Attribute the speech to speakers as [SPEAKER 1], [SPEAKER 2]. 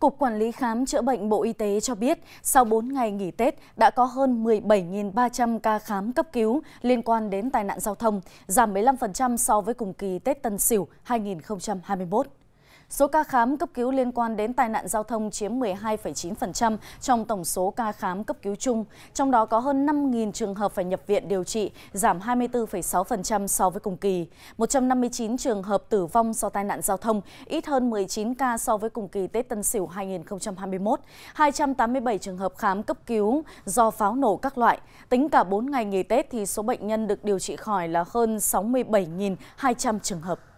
[SPEAKER 1] Cục Quản lý Khám chữa bệnh Bộ Y tế cho biết, sau 4 ngày nghỉ Tết đã có hơn 17.300 ca khám cấp cứu liên quan đến tai nạn giao thông, giảm 15% so với cùng kỳ Tết Tân Sửu 2021. Số ca khám cấp cứu liên quan đến tai nạn giao thông chiếm 12,9% trong tổng số ca khám cấp cứu chung, trong đó có hơn 5.000 trường hợp phải nhập viện điều trị, giảm 24,6% so với cùng kỳ. 159 trường hợp tử vong do tai nạn giao thông, ít hơn 19 ca so với cùng kỳ Tết Tân Sửu 2021, 287 trường hợp khám cấp cứu do pháo nổ các loại. Tính cả 4 ngày nghỉ Tết thì số bệnh nhân được điều trị khỏi là hơn 67.200 trường hợp.